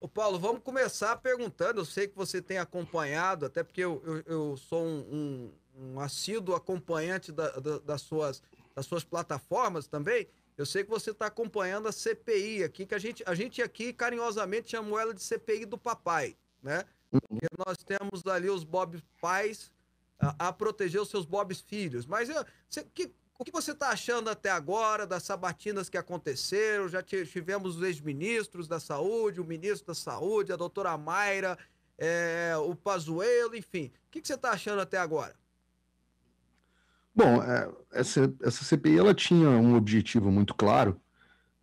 Ô Paulo, vamos começar perguntando. Eu sei que você tem acompanhado, até porque eu, eu, eu sou um, um, um, assíduo acompanhante da, da, das, suas, das suas plataformas também. Eu sei que você está acompanhando a CPI aqui, que a gente, a gente aqui carinhosamente chamou ela de CPI do papai, né? Porque nós temos ali os Bob pais a, a proteger os seus Bobs filhos. Mas eu, você, que, o que você está achando até agora das sabatinas que aconteceram? Já tivemos os ex-ministros da saúde, o ministro da saúde, a doutora Mayra, é, o Pazuello, enfim. O que, que você está achando até agora? Bom, é, essa, essa CPI ela tinha um objetivo muito claro,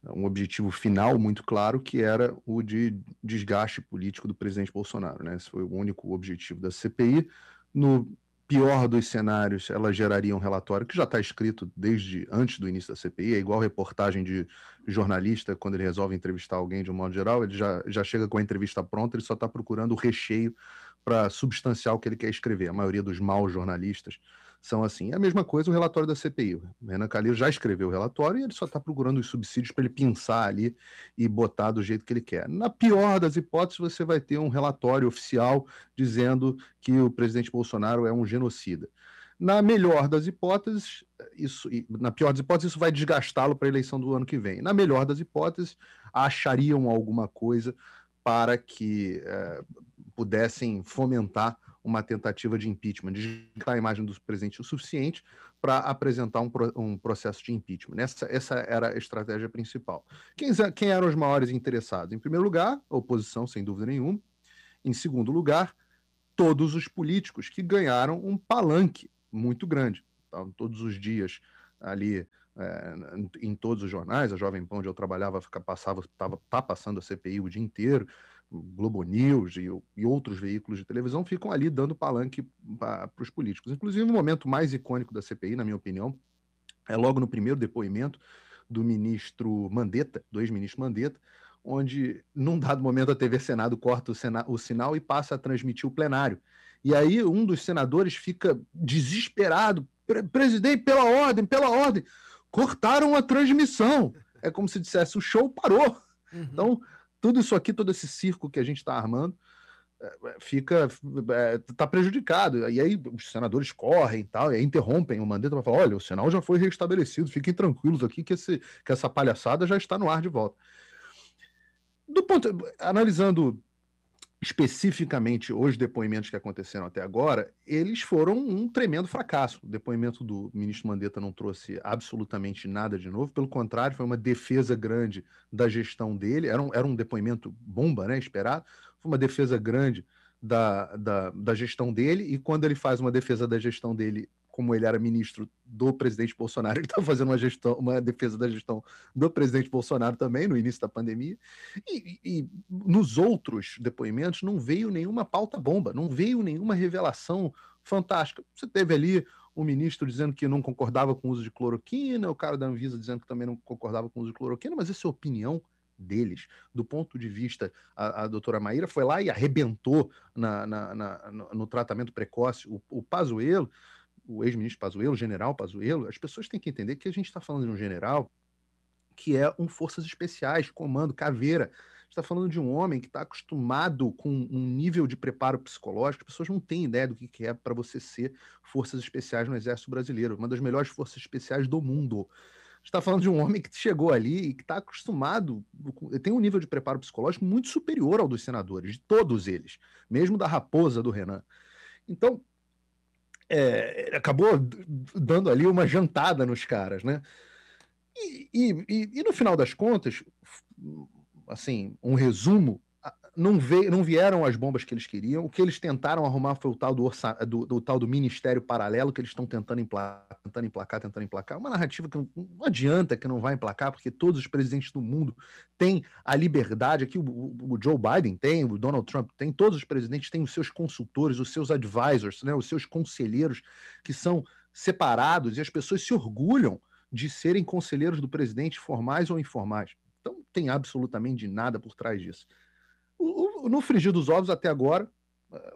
um objetivo final muito claro, que era o de desgaste político do presidente Bolsonaro. Né? Esse foi o único objetivo da CPI. No pior dos cenários, ela geraria um relatório que já está escrito desde antes do início da CPI, é igual reportagem de jornalista, quando ele resolve entrevistar alguém de um modo geral, ele já, já chega com a entrevista pronta, ele só está procurando o recheio para substanciar o que ele quer escrever. A maioria dos maus jornalistas são assim. É a mesma coisa o relatório da CPI. O Renan Calheiros já escreveu o relatório e ele só está procurando os subsídios para ele pensar ali e botar do jeito que ele quer. Na pior das hipóteses, você vai ter um relatório oficial dizendo que o presidente Bolsonaro é um genocida. Na melhor das hipóteses, isso, na pior das hipóteses, isso vai desgastá-lo para a eleição do ano que vem. Na melhor das hipóteses, achariam alguma coisa para que eh, pudessem fomentar uma tentativa de impeachment, digitar a imagem do presidente o suficiente para apresentar um, pro, um, processo de impeachment. Essa, essa era a estratégia principal. Quem, quem eram os maiores interessados? Em primeiro lugar, a oposição, sem dúvida nenhuma. Em segundo lugar, todos os políticos que ganharam um palanque muito grande. todos os dias ali é, em todos os jornais, a Jovem Pão onde eu trabalhava, fica, passava, estava tá passando a CPI o dia inteiro, Globo News e, e outros veículos de televisão ficam ali dando palanque para os políticos. Inclusive, o momento mais icônico da CPI, na minha opinião, é logo no primeiro depoimento do ministro Mandetta, do ex-ministro Mandetta, onde, num dado momento, a TV Senado corta o, sena o, sinal e passa a transmitir o plenário. E aí um dos senadores fica desesperado. Presidente, pela ordem, pela ordem, cortaram a transmissão. É como se dissesse, o show parou. Uhum. Então, tudo isso aqui, todo esse circo que a gente está armando, é, é, fica está é, prejudicado. E aí os senadores correm e tal, e aí interrompem o mandato para falar: olha, o sinal já foi restabelecido, fiquem tranquilos aqui que, esse, que essa palhaçada já está no ar de volta. Do ponto, analisando especificamente os depoimentos que aconteceram até agora, eles foram um tremendo fracasso. O depoimento do ministro Mandetta não trouxe absolutamente nada de novo, pelo contrário, foi uma defesa grande da gestão dele. Era um, era um depoimento bomba, né? Esperado, foi uma defesa grande da, da, da gestão dele, e quando ele faz uma defesa da gestão dele como ele era ministro do presidente Bolsonaro, ele estava tá fazendo uma gestão, uma defesa da gestão do presidente Bolsonaro também no início da pandemia. E, e nos outros depoimentos não veio nenhuma pauta bomba, não veio nenhuma revelação fantástica. Você teve ali o ministro dizendo que não concordava com o uso de cloroquina, o cara da Anvisa dizendo que também não concordava com o uso de cloroquina, mas essa é a opinião deles. Do ponto de vista, a, a doutora Maíra foi lá e arrebentou na, na, na no tratamento precoce o, o Pazuello, o ex-ministro Pazuello, o general Pazuello, as pessoas têm que entender que a gente está falando de um general que é um forças especiais, comando, caveira. está falando de um homem que está acostumado com um nível de preparo psicológico. As pessoas não têm ideia do que é para você ser forças especiais no Exército Brasileiro, uma das melhores forças especiais do mundo. está falando de um homem que chegou ali e que está acostumado, tem um nível de preparo psicológico muito superior ao dos senadores, de todos eles, mesmo da raposa do Renan. Então, é, acabou dando ali uma jantada nos caras, né? E, e, e, no final das contas, assim, um resumo não, veio, não vieram as bombas que eles queriam. O que eles tentaram arrumar foi o tal do, orça, do, do tal do ministério paralelo que eles estão tentando emplacar, tentando emplacar, tentando emplacar. Uma narrativa que não, não, adianta, que não vai emplacar, porque todos os presidentes do mundo têm a liberdade. Aqui o, o, Joe Biden tem, o Donald Trump tem, todos os presidentes têm os seus consultores, os seus advisors, né, os seus conselheiros que são separados e as pessoas se orgulham de serem conselheiros do presidente, formais ou informais. Então, tem absolutamente nada por trás disso. O, no frigir dos ovos, até agora,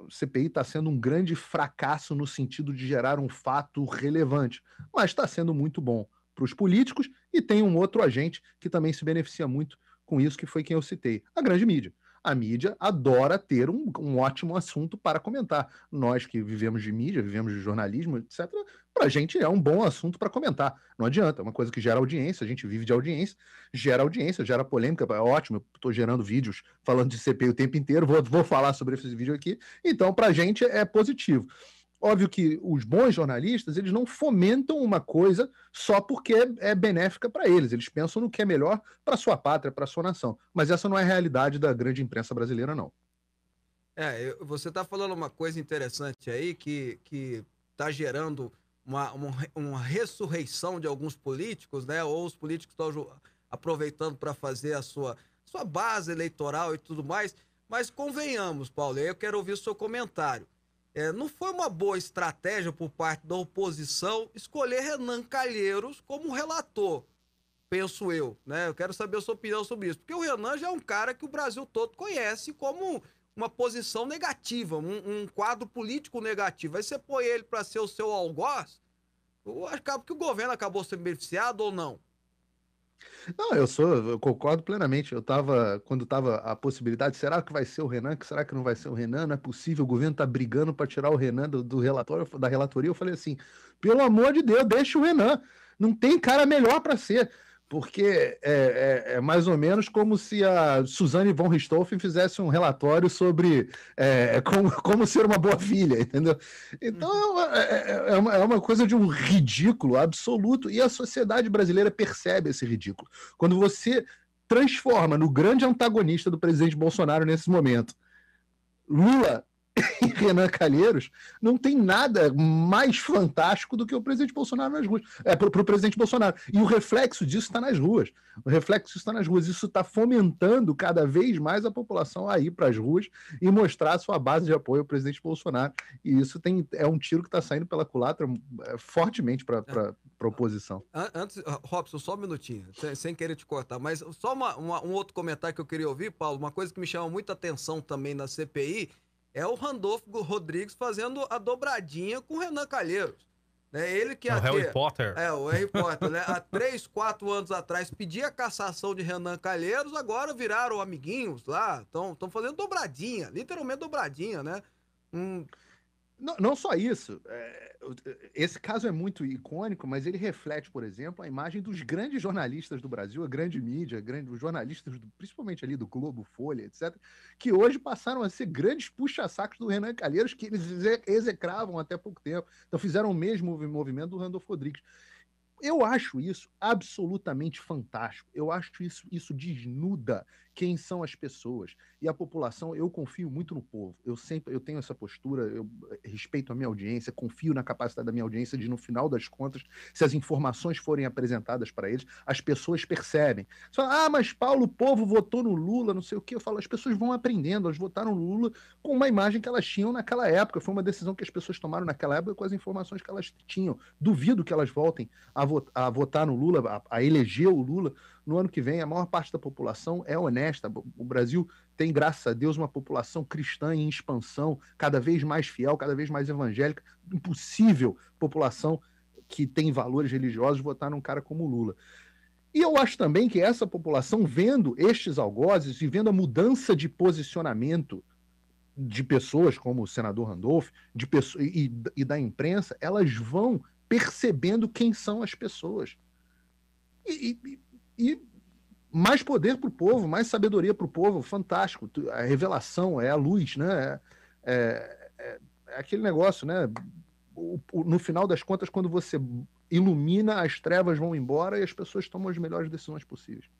o CPI está sendo um grande fracasso no sentido de gerar um fato relevante, mas está sendo muito bom para os políticos e tem um outro agente que também se beneficia muito com isso, que foi quem eu citei, a grande mídia. A mídia adora ter um, um ótimo assunto para comentar. Nós que vivemos de mídia, vivemos de jornalismo, etc., para a gente é um bom assunto para comentar. Não adianta, é uma coisa que gera audiência, a gente vive de audiência, gera audiência, gera polêmica, é ótimo, eu estou gerando vídeos falando de CPI o tempo inteiro, vou, vou falar sobre esse vídeo aqui, então para a gente é positivo. Óbvio que os bons jornalistas, eles não fomentam uma coisa só porque é benéfica para eles, eles pensam no que é melhor para sua pátria, para sua nação, mas essa não é a realidade da grande imprensa brasileira, não. É, você está falando uma coisa interessante aí que, que tá gerando uma, uma, uma ressurreição de alguns políticos, né? Ou os políticos estão aproveitando para fazer a sua, sua base eleitoral e tudo mais. Mas convenhamos, Paulo, eu quero ouvir o seu comentário. É, não foi uma boa estratégia por parte da oposição escolher Renan Calheiros como relator, penso eu. Né? Eu quero saber a sua opinião sobre isso, porque o Renan já é um cara que o Brasil todo conhece como uma posição negativa, um, um quadro político negativo. Aí você põe ele para ser o seu algoz, acaba que o governo acabou sendo beneficiado ou não. Não, eu sou, eu concordo plenamente. Eu tava, quando tava a possibilidade, será que vai ser o Renan? Que será que não vai ser o Renan? Não é possível, o governo tá brigando para tirar o Renan do, do, relatório, da relatoria. Eu falei assim: pelo amor de Deus, deixa o Renan. Não tem cara melhor para ser porque é, é, é, mais ou menos como se a Suzane von Richthofen fizesse um relatório sobre é, é como, como, ser uma boa filha, entendeu? Então uhum. é, é, é uma, é, uma, coisa de um ridículo absoluto, e a sociedade brasileira percebe esse ridículo. Quando você transforma no grande antagonista do presidente Bolsonaro nesse momento, Lula tem Renan Calheiros, não tem nada mais fantástico do que o presidente Bolsonaro nas ruas. É, para o presidente Bolsonaro. E o reflexo disso está nas ruas. O reflexo disso está nas ruas. Isso está fomentando cada vez mais a população a ir para as ruas e mostrar sua base de apoio ao presidente Bolsonaro. E isso tem, é um tiro que está saindo pela culatra é, fortemente para a oposição. Antes, Robson, só um minutinho, sem, sem querer te cortar, mas só uma, uma, um outro comentário que eu queria ouvir, Paulo, uma coisa que me chama muita atenção também na CPI é o Randolfo Rodrigues fazendo a dobradinha com o Renan Calheiros. Né? Ele que é o até, Harry Potter. É, o Harry Potter, né? Há três, quatro anos atrás pedia a cassação de Renan Calheiros, agora viraram amiguinhos lá, estão fazendo dobradinha, literalmente dobradinha, né? Um, não, não só isso, é, é, esse caso é muito icônico, mas ele reflete, por exemplo, a imagem dos grandes jornalistas do Brasil, a grande mídia, grandes jornalistas, do, principalmente ali do Globo, Folha, etc., que hoje passaram a ser grandes puxa-sacos do Renan Calheiros, que eles execravam até pouco tempo. Então fizeram o mesmo movimento do Randolfo Rodrigues. Eu acho isso absolutamente fantástico. Eu acho isso, isso desnuda quem são as pessoas. E a população, eu confio muito no povo. Eu sempre eu tenho essa postura, eu eh, respeito a minha audiência, confio na capacidade da minha audiência de, no final das contas, se as informações forem apresentadas para eles, as pessoas percebem. Você fala, ah, mas Paulo, o povo votou no Lula, não sei o quê. Eu falo, as pessoas vão aprendendo, elas votaram no Lula com uma imagem que elas tinham naquela época. Foi uma decisão que as pessoas tomaram naquela época com as informações que elas tinham. Duvido que elas voltem a, votar no Lula, a eleger o Lula no ano que vem, a maior parte da população é honesta. O Brasil tem, graças a Deus, uma população cristã em expansão, cada vez mais fiel, cada vez mais evangélica. Impossível população que tem valores religiosos votar num cara como Lula. E eu acho também que essa população, vendo estes algozes e vendo a mudança de posicionamento de pessoas como o senador Randolph de e, e da imprensa, elas vão percebendo quem são as pessoas e, e, e mais poder para o povo, mais sabedoria para o povo, fantástico. A revelação é a luz, né? É, é, é aquele negócio, né? O, o, no final das contas, quando você ilumina, as trevas vão embora e as pessoas tomam as melhores decisões possíveis.